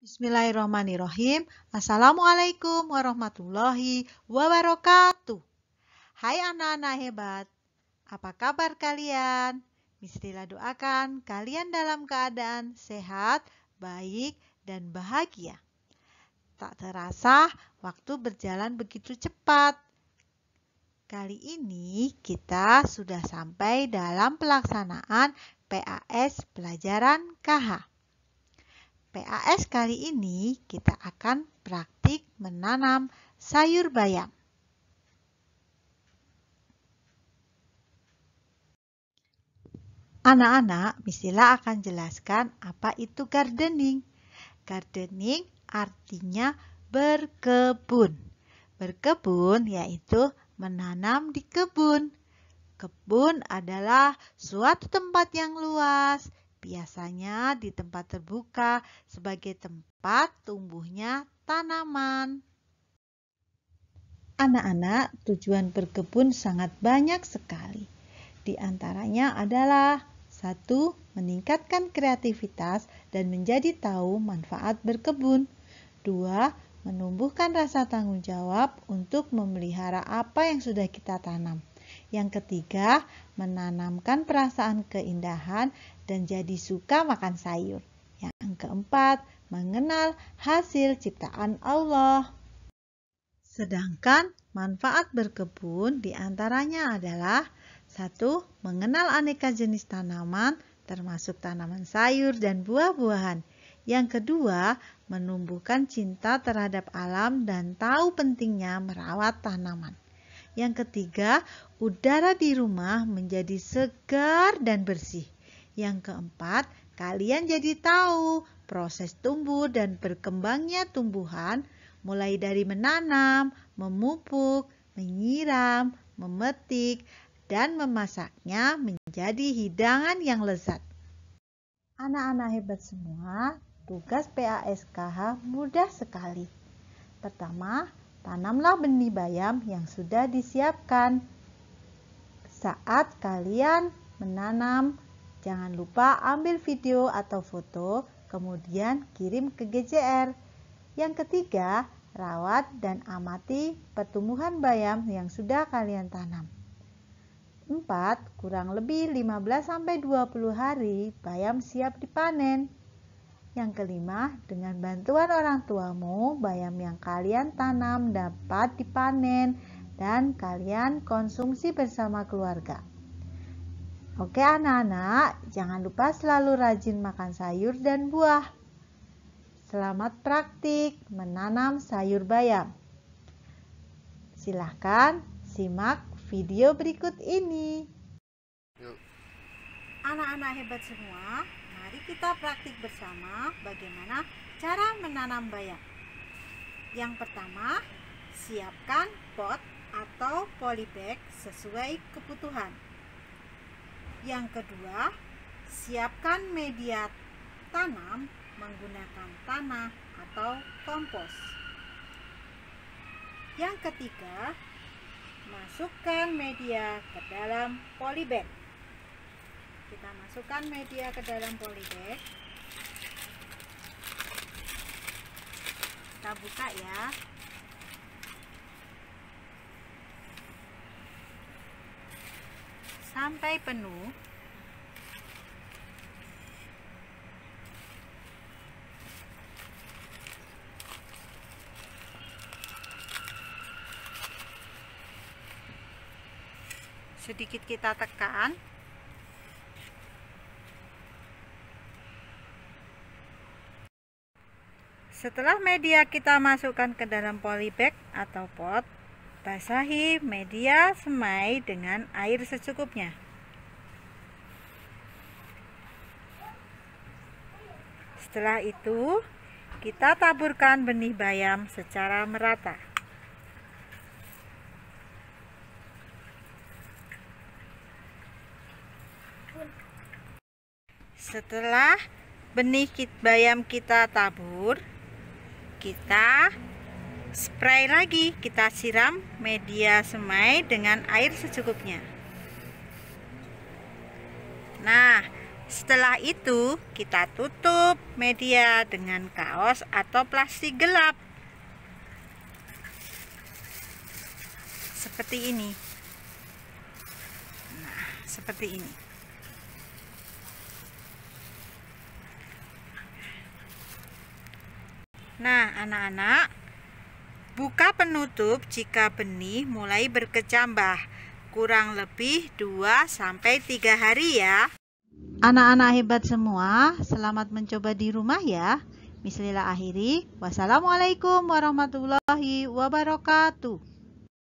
Bismillahirrahmanirrahim. Assalamualaikum warahmatullahi wabarakatuh. Hai anak-anak hebat, apa kabar kalian? Mistilah doakan kalian dalam keadaan sehat, baik, dan bahagia. Tak terasa waktu berjalan begitu cepat. Kali ini kita sudah sampai dalam pelaksanaan PAS pelajaran KH. PAS kali ini kita akan praktik menanam sayur bayam. Anak-anak, Misila akan jelaskan apa itu gardening. Gardening artinya berkebun. Berkebun yaitu menanam di kebun. Kebun adalah suatu tempat yang luas biasanya di tempat terbuka sebagai tempat tumbuhnya tanaman. Anak-anak, tujuan berkebun sangat banyak sekali. Di antaranya adalah satu, meningkatkan kreativitas dan menjadi tahu manfaat berkebun. Dua, menumbuhkan rasa tanggung jawab untuk memelihara apa yang sudah kita tanam. Yang ketiga, menanamkan perasaan keindahan dan jadi suka makan sayur. Yang keempat, mengenal hasil ciptaan Allah. Sedangkan manfaat berkebun diantaranya adalah satu Mengenal aneka jenis tanaman termasuk tanaman sayur dan buah-buahan. Yang kedua, menumbuhkan cinta terhadap alam dan tahu pentingnya merawat tanaman. Yang ketiga, udara di rumah menjadi segar dan bersih. Yang keempat, kalian jadi tahu proses tumbuh dan berkembangnya tumbuhan mulai dari menanam, memupuk, menyiram, memetik, dan memasaknya menjadi hidangan yang lezat. Anak-anak hebat semua, tugas PASKH mudah sekali. Pertama, Tanamlah benih bayam yang sudah disiapkan. Saat kalian menanam, jangan lupa ambil video atau foto, kemudian kirim ke GJR. Yang ketiga, rawat dan amati pertumbuhan bayam yang sudah kalian tanam. Empat, Kurang lebih 15-20 hari bayam siap dipanen. Yang kelima, dengan bantuan orang tuamu, bayam yang kalian tanam dapat dipanen dan kalian konsumsi bersama keluarga. Oke anak-anak, jangan lupa selalu rajin makan sayur dan buah. Selamat praktik menanam sayur bayam. Silahkan simak video berikut ini. Anak-anak hebat semua, Mari kita praktik bersama bagaimana cara menanam bayam. Yang pertama, siapkan pot atau polybag sesuai kebutuhan. Yang kedua, siapkan media tanam menggunakan tanah atau kompos. Yang ketiga, masukkan media ke dalam polybag kita masukkan media ke dalam polybag kita buka ya sampai penuh sedikit kita tekan Setelah media kita masukkan ke dalam polybag atau pot, basahi media semai dengan air secukupnya. Setelah itu, kita taburkan benih bayam secara merata. Setelah benih bayam kita tabur, kita spray lagi kita siram media semai dengan air secukupnya nah setelah itu kita tutup media dengan kaos atau plastik gelap seperti ini nah seperti ini Nah, anak-anak, buka penutup jika benih mulai berkecambah, kurang lebih 2 sampai 3 hari ya. Anak-anak hebat semua, selamat mencoba di rumah ya. Bismillahirrahmanirrahim. akhiri, wassalamualaikum warahmatullahi wabarakatuh.